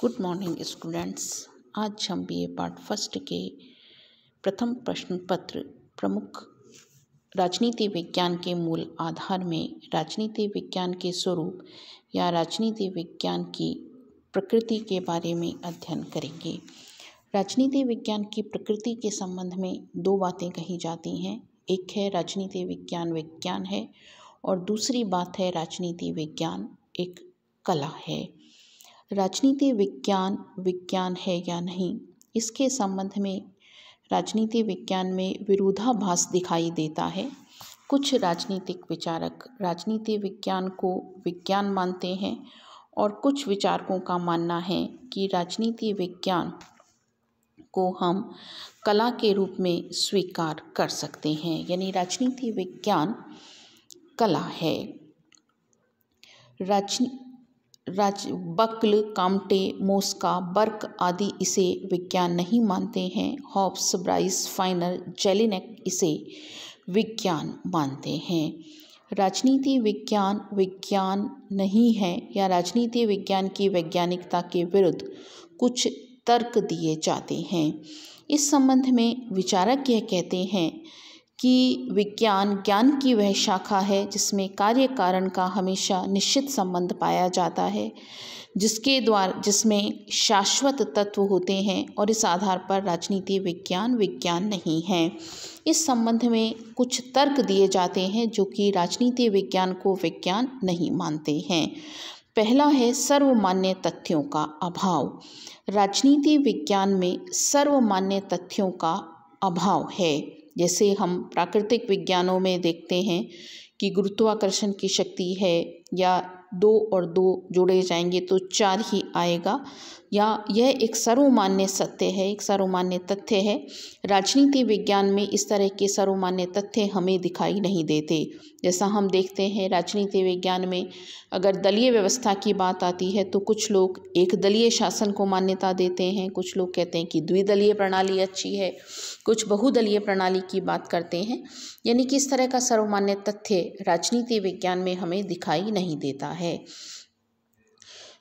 good morning students आज हम B ए part first के प्रथम प्रश्न पत्र प्रमुख राजनीति विज्ञान के मूल आधार में राजनीति विज्ञान के स्वरूप या राजनीति विज्ञान की प्रकृति के बारे में अध्ययन करेंगे राजनीति विज्ञान की प्रकृति के संबंध में दो बातें कही जाती हैं एक है राजनीति विज्ञान विज्ञान है और दूसरी बात है राजनीति विज्ञान एक कला है राजनीति विज्ञान विज्ञान है या नहीं इसके संबंध में राजनीति विज्ञान में विरोधाभास दिखाई देता है कुछ राजनीतिक विचारक राजनीति विज्ञान को विज्ञान मानते हैं और कुछ विचारकों का मानना है कि राजनीति विज्ञान को हम कला के रूप में स्वीकार कर सकते हैं यानी राजनीति विज्ञान कला है राजनी राज बक्ल कामटे मोस्का बर्क आदि इसे विज्ञान नहीं मानते हैं हॉब्स ब्राइस फाइनर जेलिनेक इसे विज्ञान मानते हैं राजनीति विज्ञान विज्ञान नहीं है या राजनीति विज्ञान की वैज्ञानिकता के विरुद्ध कुछ तर्क दिए जाते हैं इस संबंध में विचारक यह कहते हैं कि विज्ञान ज्ञान की वह शाखा है जिसमें कार्य कारण का हमेशा निश्चित संबंध पाया जाता है जिसके द्वारा जिसमें शाश्वत तत्व होते हैं और इस आधार पर राजनीति विज्ञान विज्ञान नहीं है इस संबंध में कुछ तर्क दिए जाते हैं जो कि राजनीति विज्ञान को विज्ञान नहीं मानते हैं पहला है सर्वमान्य तथ्यों का अभाव राजनीति विज्ञान में सर्वमान्य तथ्यों का अभाव है जैसे हम प्राकृतिक विज्ञानों में देखते हैं कि गुरुत्वाकर्षण की शक्ति है या दो और दो जोड़े जाएंगे तो चार ही आएगा या यह एक सर्वमान्य सत्य है एक सर्वमान्य तथ्य है राजनीति विज्ञान में इस तरह के सर्वमान्य तथ्य हमें दिखाई नहीं देते जैसा हम देखते हैं राजनीति विज्ञान में अगर दलीय व्यवस्था की बात आती है तो कुछ लोग एक दलीय शासन को मान्यता देते हैं कुछ लोग कहते हैं कि द्विदलीय प्रणाली अच्छी है कुछ बहुदलीय प्रणाली की बात करते हैं यानी कि इस तरह का सर्वमान्य तथ्य राजनीति विज्ञान में हमें दिखाई नहीं देता है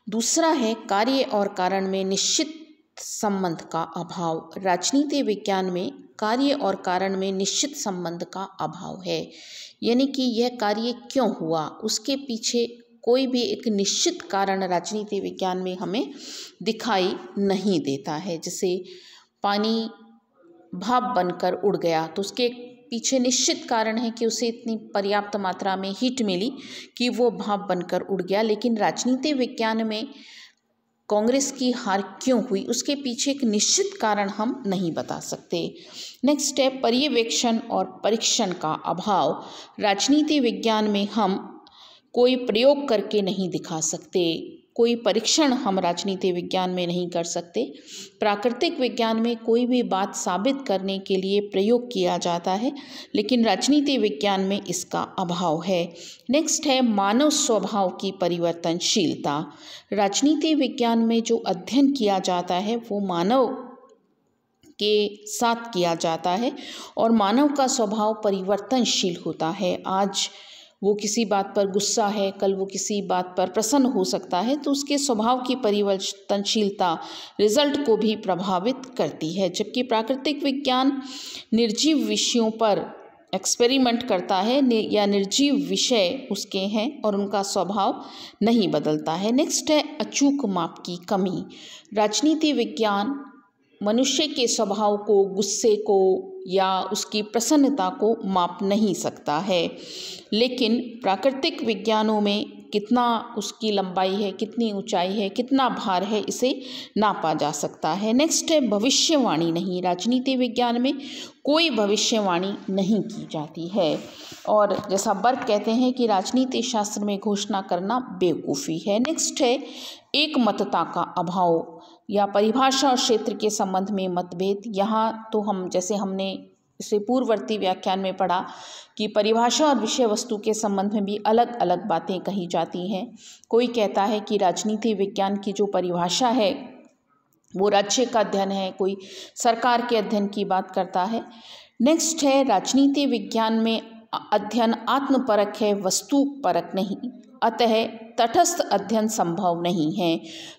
दूसरा है कार्य और कारण में निश्चित संबंध का अभाव राजनीति विज्ञान में कार्य और कारण में निश्चित संबंध का अभाव है यानी कि यह कार्य क्यों हुआ उसके पीछे कोई भी एक निश्चित कारण राजनीति विज्ञान में हमें दिखाई नहीं देता है जैसे पानी भाप बनकर उड़ गया तो उसके पीछे निश्चित कारण है कि उसे इतनी पर्याप्त मात्रा में हीट मिली कि वो भाप बनकर उड़ गया लेकिन राजनीति विज्ञान में कांग्रेस की हार क्यों हुई उसके पीछे एक निश्चित कारण हम नहीं बता सकते नेक्स्ट है पर्यवेक्षण और परीक्षण का अभाव राजनीति विज्ञान में हम कोई प्रयोग करके नहीं दिखा सकते कोई परीक्षण हम राजनीति विज्ञान में नहीं कर सकते प्राकृतिक विज्ञान में कोई भी बात साबित करने के लिए प्रयोग किया जाता है लेकिन राजनीति विज्ञान में इसका अभाव है नेक्स्ट है मानव स्वभाव की परिवर्तनशीलता राजनीति विज्ञान में जो अध्ययन किया जाता है वो मानव के साथ किया जाता है और मानव का स्वभाव परिवर्तनशील होता है आज वो किसी बात पर गुस्सा है कल वो किसी बात पर प्रसन्न हो सकता है तो उसके स्वभाव की परिवर्तनशीलता रिजल्ट को भी प्रभावित करती है जबकि प्राकृतिक विज्ञान निर्जीव विषयों पर एक्सपेरिमेंट करता है या निर्जीव विषय उसके हैं और उनका स्वभाव नहीं बदलता है नेक्स्ट है अचूक माप की कमी राजनीति विज्ञान मनुष्य के स्वभाव को गुस्से को या उसकी प्रसन्नता को माप नहीं सकता है लेकिन प्राकृतिक विज्ञानों में कितना उसकी लंबाई है कितनी ऊंचाई है कितना भार है इसे नापा जा सकता है नेक्स्ट है भविष्यवाणी नहीं राजनीति विज्ञान में कोई भविष्यवाणी नहीं की जाती है और जैसा बर्क कहते हैं कि राजनीति शास्त्र में घोषणा करना बेवकूफ़ी है नेक्स्ट है एकमतता का अभाव या परिभाषा और क्षेत्र के संबंध में मतभेद यहाँ तो हम जैसे हमने इसे पूर्ववर्ती व्याख्यान में पढ़ा कि परिभाषा और विषय वस्तु के संबंध में भी अलग अलग बातें कही जाती हैं कोई कहता है कि राजनीति विज्ञान की जो परिभाषा है वो राज्य का अध्ययन है कोई सरकार के अध्ययन की बात करता है नेक्स्ट है राजनीति विज्ञान में अध्ययन आत्मपरक है वस्तु परक नहीं अतः तटस्थ अध्ययन संभव नहीं है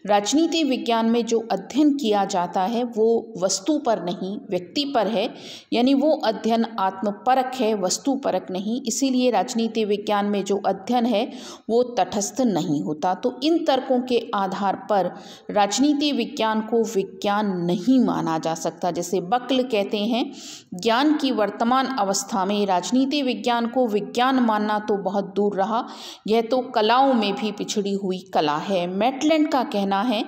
राजनीति विज्ञान में जो अध्ययन किया जाता है वो वस्तु पर नहीं व्यक्ति पर है यानी वो अध्ययन आत्मपरक है वस्तु परक नहीं इसीलिए राजनीति विज्ञान में जो अध्ययन है वो तटस्थ नहीं होता तो इन तर्कों के आधार पर राजनीति विज्ञान को विज्ञान नहीं माना जा सकता जैसे बक्ल कहते हैं ज्ञान की वर्तमान अवस्था में राजनीति विज्ञान को विज्ञान मानना तो बहुत दूर रहा यह तो कलाओं में भी पिछड़ी हुई कला है मेटलैंड का कहना है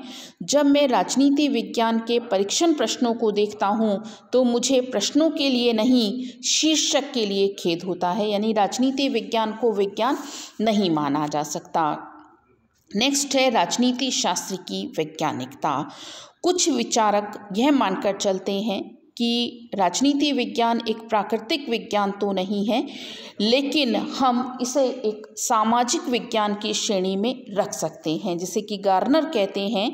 जब मैं राजनीति विज्ञान के परीक्षण प्रश्नों को देखता हूँ तो मुझे प्रश्नों के लिए नहीं शीर्षक के लिए खेद होता है यानी राजनीति विज्ञान को विज्ञान नहीं माना जा सकता नेक्स्ट है राजनीति शास्त्र की वैज्ञानिकता कुछ विचारक यह मानकर चलते हैं कि राजनीति विज्ञान एक प्राकृतिक विज्ञान तो नहीं है लेकिन हम इसे एक सामाजिक विज्ञान की श्रेणी में रख सकते हैं जैसे कि गार्नर कहते हैं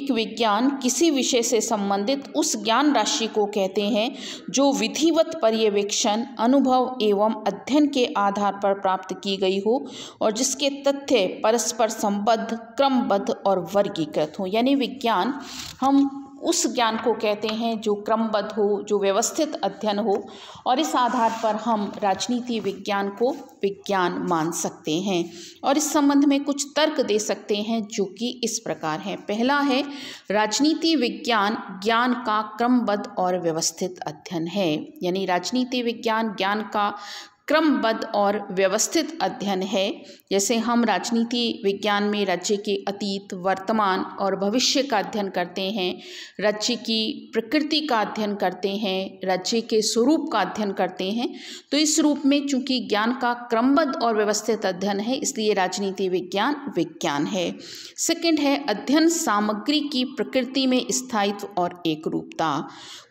एक विज्ञान किसी विषय से संबंधित उस ज्ञान राशि को कहते हैं जो विधिवत पर्यवेक्षण अनुभव एवं अध्ययन के आधार पर प्राप्त की गई हो और जिसके तथ्य परस्पर संबद्ध क्रमबद्ध और वर्गीकृत हों यानी विज्ञान हम उस ज्ञान को कहते हैं जो क्रमबद्ध हो जो व्यवस्थित अध्ययन हो और इस आधार पर हम राजनीति विज्ञान को विज्ञान मान सकते हैं और इस संबंध में कुछ तर्क दे सकते हैं जो कि इस प्रकार हैं पहला है राजनीति विज्ञान ज्ञान का क्रमबद्ध और व्यवस्थित अध्ययन है यानी राजनीति विज्ञान ज्ञान का क्रमबद्ध और व्यवस्थित अध्ययन है जैसे हम राजनीति विज्ञान में राज्य के अतीत वर्तमान और भविष्य का अध्ययन करते हैं राज्य की प्रकृति का अध्ययन करते हैं राज्य के स्वरूप का अध्ययन करते हैं तो इस रूप में चूंकि ज्ञान का क्रमबद्ध और व्यवस्थित अध्ययन है इसलिए राजनीति विज्ञान विज्ञान है सेकेंड है अध्ययन सामग्री की प्रकृति में स्थायित्व और रूपता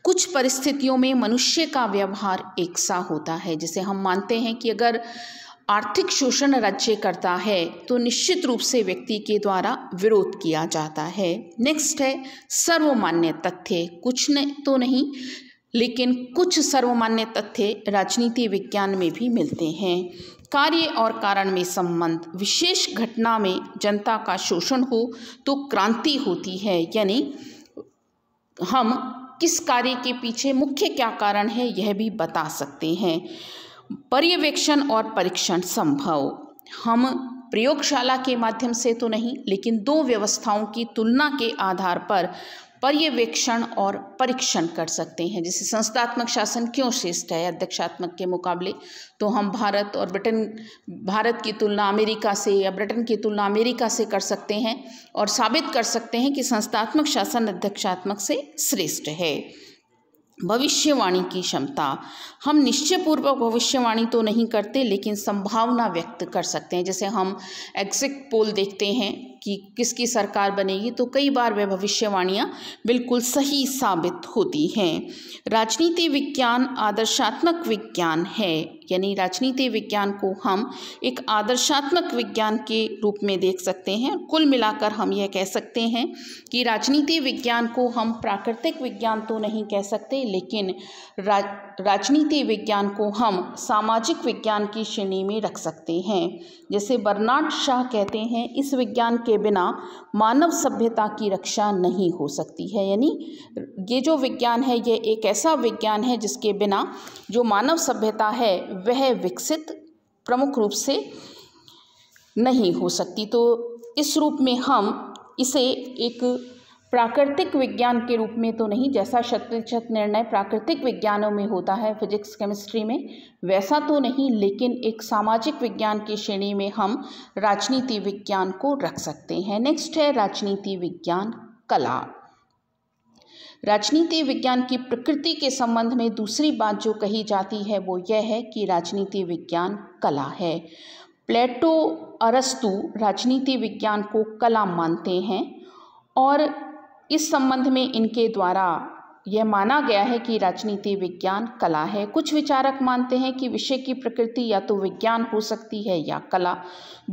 कुछ परिस्थितियों में मनुष्य का व्यवहार एक सा होता है जिसे हम मानते हैं कि अगर आर्थिक शोषण राज्य करता है तो निश्चित रूप से व्यक्ति के द्वारा विरोध किया जाता है नेक्स्ट है सर्वमान्य तथ्य कुछ ने तो नहीं लेकिन कुछ सर्वमान्य तथ्य राजनीति विज्ञान में भी मिलते हैं कार्य और कारण में संबंध विशेष घटना में जनता का शोषण हो तो क्रांति होती है यानी हम किस कार्य के पीछे मुख्य क्या कारण है यह भी बता सकते हैं पर्यवेक्षण और परीक्षण संभव हम प्रयोगशाला के माध्यम से तो नहीं लेकिन दो व्यवस्थाओं की तुलना के आधार पर पर्यवेक्षण और परीक्षण कर सकते हैं जैसे संस्थात्मक शासन क्यों श्रेष्ठ है अध्यक्षात्मक के मुकाबले तो हम भारत और ब्रिटेन भारत की तुलना अमेरिका से या ब्रिटेन की तुलना अमेरिका से कर सकते हैं और साबित कर सकते हैं कि संस्थात्मक शासन अध्यक्षात्मक से श्रेष्ठ है भविष्यवाणी की क्षमता हम निश्चयपूर्वक भविष्यवाणी तो नहीं करते लेकिन संभावना व्यक्त कर सकते हैं जैसे हम एग्जिट पोल देखते हैं कि किसकी सरकार बनेगी तो कई बार वह भविष्यवाणियाँ बिल्कुल सही साबित होती हैं राजनीति विज्ञान आदर्शात्मक विज्ञान है यानी राजनीति विज्ञान को हम एक आदर्शात्मक विज्ञान के रूप में देख सकते हैं कुल मिलाकर हम यह कह सकते हैं कि राजनीति विज्ञान को हम प्राकृतिक विज्ञान तो नहीं कह सकते लेकिन रा, राजनीति विज्ञान को हम सामाजिक विज्ञान की श्रेणी में रख सकते हैं जैसे बर्नाड शाह कहते हैं इस विज्ञान के के बिना मानव सभ्यता की रक्षा नहीं हो सकती है यानी ये जो विज्ञान है ये एक ऐसा विज्ञान है जिसके बिना जो मानव सभ्यता है वह विकसित प्रमुख रूप से नहीं हो सकती तो इस रूप में हम इसे एक प्राकृतिक विज्ञान के रूप में तो नहीं जैसा शत प्रतिशत निर्णय प्राकृतिक विज्ञानों में होता है फिजिक्स केमिस्ट्री में वैसा तो नहीं लेकिन एक सामाजिक विज्ञान की श्रेणी में हम राजनीति विज्ञान को रख सकते हैं नेक्स्ट है राजनीति विज्ञान कला राजनीति विज्ञान की प्रकृति के संबंध में दूसरी बात जो कही जाती है वो यह है कि राजनीति विज्ञान कला है प्लेटो अरस्तु राजनीति विज्ञान को कला मानते हैं और इस संबंध में इनके द्वारा यह माना गया है कि राजनीति विज्ञान कला है कुछ विचारक मानते हैं कि विषय की प्रकृति या तो विज्ञान हो सकती है या कला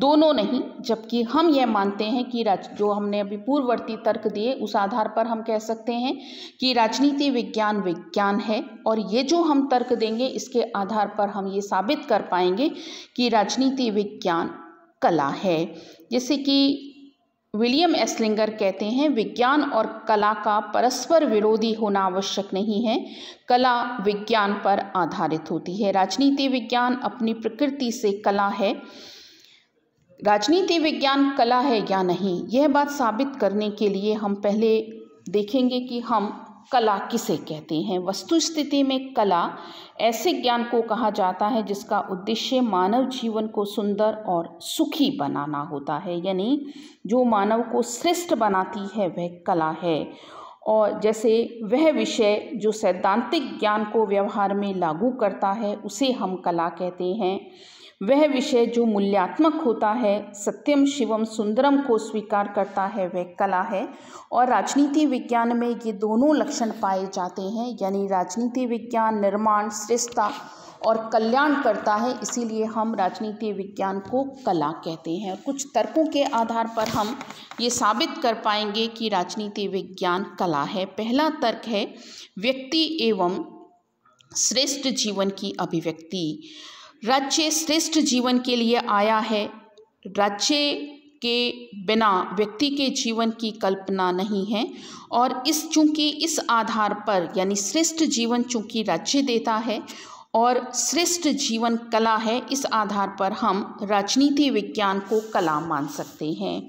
दोनों नहीं जबकि हम यह मानते हैं कि राज जो हमने अभी पूर्ववर्ती तर्क दिए उस आधार पर हम कह सकते हैं कि राजनीति विज्ञान विज्ञान है और ये जो हम तर्क देंगे इसके आधार पर हम ये साबित कर पाएंगे कि राजनीति विज्ञान कला है जैसे कि विलियम एसलिंगर कहते हैं विज्ञान और कला का परस्पर विरोधी होना आवश्यक नहीं है कला विज्ञान पर आधारित होती है राजनीति विज्ञान अपनी प्रकृति से कला है राजनीति विज्ञान कला है या नहीं यह बात साबित करने के लिए हम पहले देखेंगे कि हम कला किसे कहते हैं वस्तु स्थिति में कला ऐसे ज्ञान को कहा जाता है जिसका उद्देश्य मानव जीवन को सुंदर और सुखी बनाना होता है यानी जो मानव को श्रेष्ठ बनाती है वह कला है और जैसे वह विषय जो सैद्धांतिक ज्ञान को व्यवहार में लागू करता है उसे हम कला कहते हैं वह विषय जो मूल्यात्मक होता है सत्यम शिवम सुंदरम को स्वीकार करता है वह कला है और राजनीति विज्ञान में ये दोनों लक्षण पाए जाते हैं यानी राजनीति विज्ञान निर्माण श्रेष्ठता और कल्याण करता है इसीलिए हम राजनीति विज्ञान को कला कहते हैं कुछ तर्कों के आधार पर हम ये साबित कर पाएंगे कि राजनीति विज्ञान कला है पहला तर्क है व्यक्ति एवं श्रेष्ठ जीवन की अभिव्यक्ति राज्य श्रेष्ठ जीवन के लिए आया है राज्य के बिना व्यक्ति के जीवन की कल्पना नहीं है और इस चूंकि इस आधार पर यानी श्रेष्ठ जीवन चूंकि राज्य देता है और श्रेष्ठ जीवन कला है इस आधार पर हम राजनीति विज्ञान को कला मान सकते हैं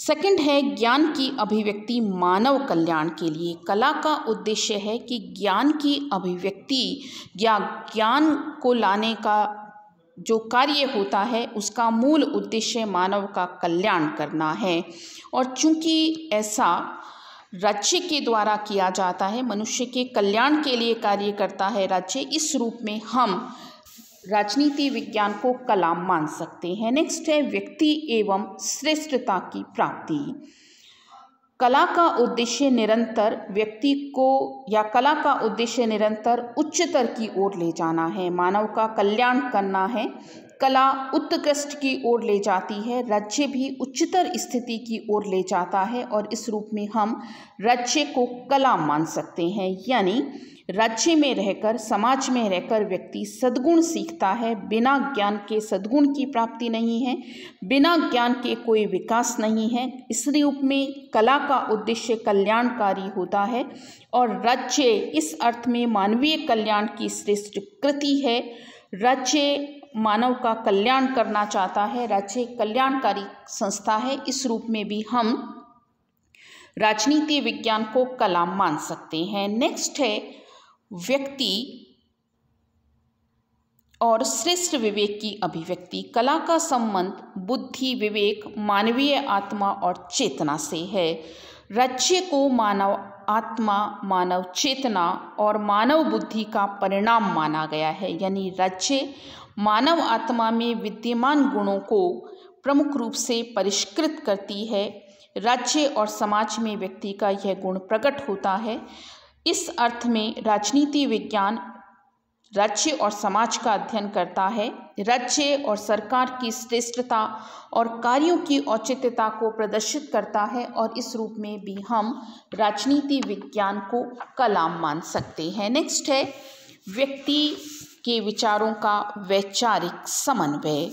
सेकंड है ज्ञान की अभिव्यक्ति मानव कल्याण के लिए कला का उद्देश्य है कि ज्ञान की अभिव्यक्ति या ज्ञान को लाने का जो कार्य होता है उसका मूल उद्देश्य मानव का कल्याण करना है और चूंकि ऐसा राज्य के द्वारा किया जाता है मनुष्य के कल्याण के लिए कार्य करता है राज्य इस रूप में हम राजनीति विज्ञान को कलाम मान सकते हैं नेक्स्ट है व्यक्ति एवं श्रेष्ठता की प्राप्ति कला का उद्देश्य निरंतर व्यक्ति को या कला का उद्देश्य निरंतर उच्चतर की ओर ले जाना है मानव का कल्याण करना है कला उत्कृष्ट की ओर ले जाती है राज्य भी उच्चतर स्थिति की ओर ले जाता है और इस रूप में हम राज्य को कला मान सकते हैं यानी राज्य में रहकर समाज में रहकर व्यक्ति सद्गुण सीखता है बिना ज्ञान के सद्गुण की प्राप्ति नहीं है बिना ज्ञान के कोई विकास नहीं है इस रूप में कला का उद्देश्य कल्याणकारी होता है और राज्य इस अर्थ में मानवीय कल्याण की श्रेष्ठ कृति है राज्य मानव का कल्याण करना चाहता है राज्य कल्याणकारी संस्था है इस रूप में भी हम राजनीति विज्ञान को कला मान सकते हैं नेक्स्ट है व्यक्ति और श्रेष्ठ विवेक की अभिव्यक्ति कला का संबंध बुद्धि विवेक मानवीय आत्मा और चेतना से है राज्य को मानव आत्मा मानव चेतना और मानव बुद्धि का परिणाम माना गया है यानी राज्य मानव आत्मा में विद्यमान गुणों को प्रमुख रूप से परिष्कृत करती है राज्य और समाज में व्यक्ति का यह गुण प्रकट होता है इस अर्थ में राजनीति विज्ञान राज्य और समाज का अध्ययन करता है राज्य और सरकार की श्रेष्ठता और कार्यों की औचित्यता को प्रदर्शित करता है और इस रूप में भी हम राजनीति विज्ञान को कलाम मान सकते हैं नेक्स्ट है व्यक्ति के विचारों का वैचारिक समन्वय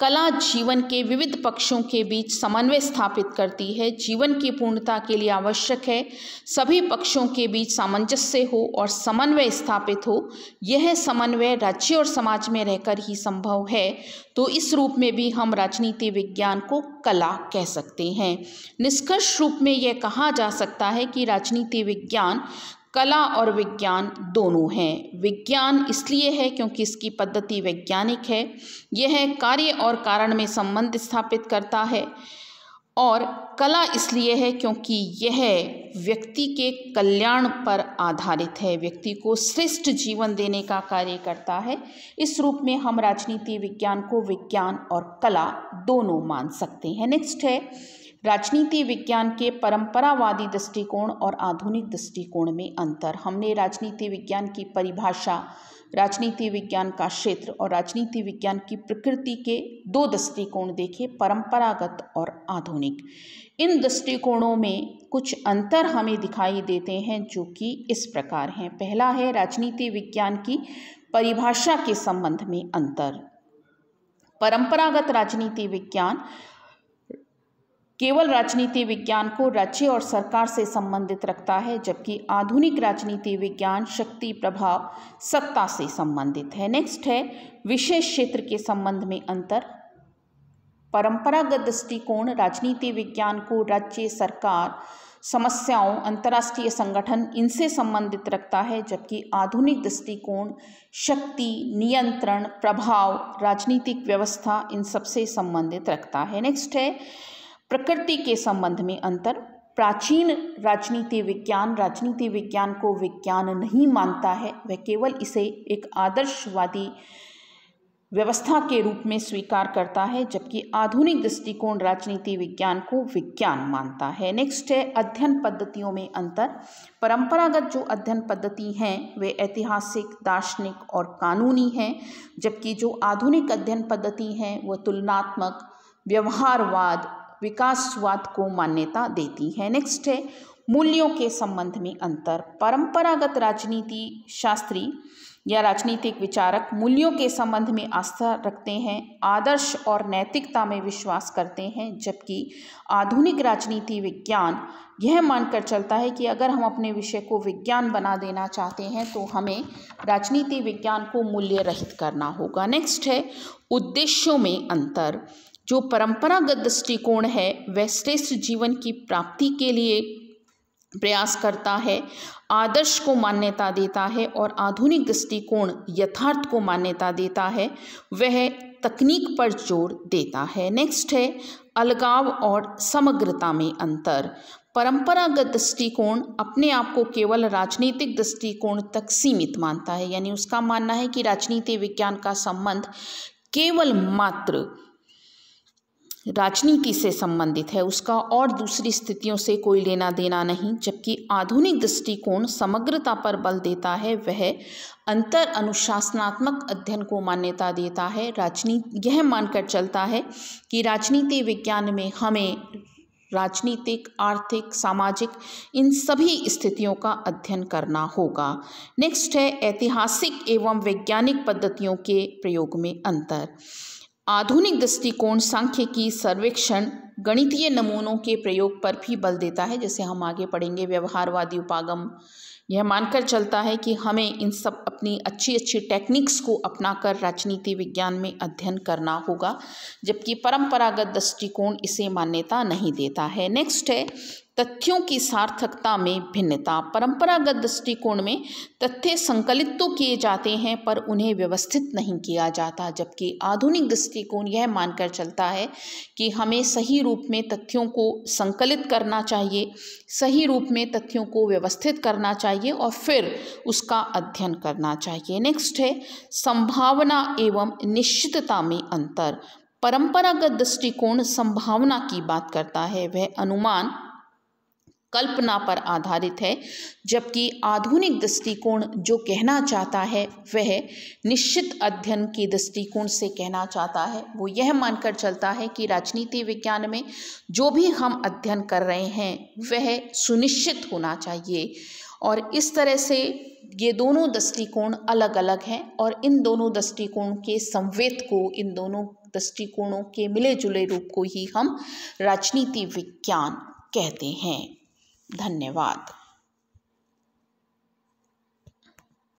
कला जीवन के विविध पक्षों के बीच समन्वय स्थापित करती है जीवन की पूर्णता के लिए आवश्यक है सभी पक्षों के बीच सामंजस्य हो और समन्वय स्थापित हो यह समन्वय राज्य और समाज में रहकर ही संभव है तो इस रूप में भी हम राजनीति विज्ञान को कला कह सकते हैं निष्कर्ष रूप में यह कहा जा सकता है कि राजनीति विज्ञान कला और विज्ञान दोनों हैं विज्ञान इसलिए है क्योंकि इसकी पद्धति वैज्ञानिक है यह कार्य और कारण में संबंध स्थापित करता है और कला इसलिए है क्योंकि यह व्यक्ति के कल्याण पर आधारित है व्यक्ति को श्रेष्ठ जीवन देने का कार्य करता है इस रूप में हम राजनीति विज्ञान को विज्ञान और कला दोनों मान सकते हैं नेक्स्ट है राजनीति विज्ञान के परंपरावादी दृष्टिकोण और आधुनिक दृष्टिकोण में अंतर हमने राजनीति विज्ञान की परिभाषा राजनीति विज्ञान का क्षेत्र और राजनीति विज्ञान की प्रकृति के दो दृष्टिकोण देखे परंपरागत और आधुनिक इन दृष्टिकोणों में कुछ अंतर हमें दिखाई देते हैं जो कि इस प्रकार हैं पहला है राजनीति विज्ञान की परिभाषा के संबंध में अंतर परंपरागत राजनीति विज्ञान केवल राजनीति विज्ञान को राज्य और सरकार से संबंधित रखता है जबकि आधुनिक राजनीति विज्ञान शक्ति प्रभाव सत्ता से संबंधित है नेक्स्ट है विशेष क्षेत्र के संबंध में अंतर परंपरागत दृष्टिकोण राजनीति विज्ञान को राज्य सरकार समस्याओं अंतर्राष्ट्रीय संगठन इनसे संबंधित रखता है जबकि आधुनिक दृष्टिकोण शक्ति नियंत्रण प्रभाव राजनीतिक व्यवस्था इन सबसे संबंधित रखता है नेक्स्ट है प्रकृति के संबंध में अंतर प्राचीन राजनीति विज्ञान राजनीति विज्ञान को विज्ञान नहीं मानता है वह केवल इसे एक आदर्शवादी व्यवस्था के रूप में स्वीकार करता है जबकि आधुनिक दृष्टिकोण राजनीति विज्ञान को विज्ञान मानता है नेक्स्ट है अध्ययन पद्धतियों में अंतर परंपरागत जो अध्ययन पद्धति हैं वे ऐतिहासिक दार्शनिक और कानूनी हैं जबकि जो आधुनिक अध्ययन पद्धति हैं वह तुलनात्मक व्यवहारवाद विकासवाद को मान्यता देती है नेक्स्ट है मूल्यों के संबंध में अंतर परंपरागत राजनीति शास्त्री या राजनीतिक विचारक मूल्यों के संबंध में आस्था रखते हैं आदर्श और नैतिकता में विश्वास करते हैं जबकि आधुनिक राजनीति विज्ञान यह मानकर चलता है कि अगर हम अपने विषय को विज्ञान बना देना चाहते हैं तो हमें राजनीति विज्ञान को मूल्य रहित करना होगा नेक्स्ट है उद्देश्यों में अंतर जो परंपरागत दृष्टिकोण है वह श्रेष्ठ जीवन की प्राप्ति के लिए प्रयास करता है आदर्श को मान्यता देता है और आधुनिक दृष्टिकोण यथार्थ को मान्यता देता है वह तकनीक पर जोर देता है नेक्स्ट है अलगाव और समग्रता में अंतर परंपरागत दृष्टिकोण अपने आप को केवल राजनीतिक दृष्टिकोण तक सीमित मानता है यानी उसका मानना है कि राजनीति विज्ञान का संबंध केवल मात्र राजनीति से संबंधित है उसका और दूसरी स्थितियों से कोई लेना देना नहीं जबकि आधुनिक दृष्टिकोण समग्रता पर बल देता है वह अंतर अनुशासनात्मक अध्ययन को मान्यता देता है राजनीति यह मानकर चलता है कि राजनीति विज्ञान में हमें राजनीतिक आर्थिक सामाजिक इन सभी स्थितियों का अध्ययन करना होगा नेक्स्ट है ऐतिहासिक एवं वैज्ञानिक पद्धतियों के प्रयोग में अंतर आधुनिक दृष्टिकोण की सर्वेक्षण गणितीय नमूनों के प्रयोग पर भी बल देता है जैसे हम आगे पढ़ेंगे व्यवहारवादी उपागम यह मानकर चलता है कि हमें इन सब अपनी अच्छी अच्छी टेक्निक्स को अपनाकर राजनीति विज्ञान में अध्ययन करना होगा जबकि परंपरागत दृष्टिकोण इसे मान्यता नहीं देता है नेक्स्ट है तथ्यों की सार्थकता में भिन्नता परंपरागत दृष्टिकोण में तथ्य संकलित तो किए जाते हैं पर उन्हें व्यवस्थित नहीं किया जाता जबकि आधुनिक दृष्टिकोण यह मानकर चलता है कि हमें सही रूप में तथ्यों को संकलित करना चाहिए सही रूप में तथ्यों को व्यवस्थित करना चाहिए और फिर उसका अध्ययन करना चाहिए नेक्स्ट है संभावना एवं निश्चितता में अंतर परंपरागत दृष्टिकोण संभावना की बात करता है वह अनुमान कल्पना पर आधारित है जबकि आधुनिक दृष्टिकोण जो कहना चाहता है वह निश्चित अध्ययन के दृष्टिकोण से कहना चाहता है वो यह मानकर चलता है कि राजनीति विज्ञान में जो भी हम अध्ययन कर रहे हैं वह सुनिश्चित होना चाहिए और इस तरह से ये दोनों दृष्टिकोण अलग अलग हैं और इन दोनों दृष्टिकोण के संवेद को इन दोनों दृष्टिकोणों के मिले जुले रूप को ही हम राजनीति विज्ञान कहते हैं धन्यवाद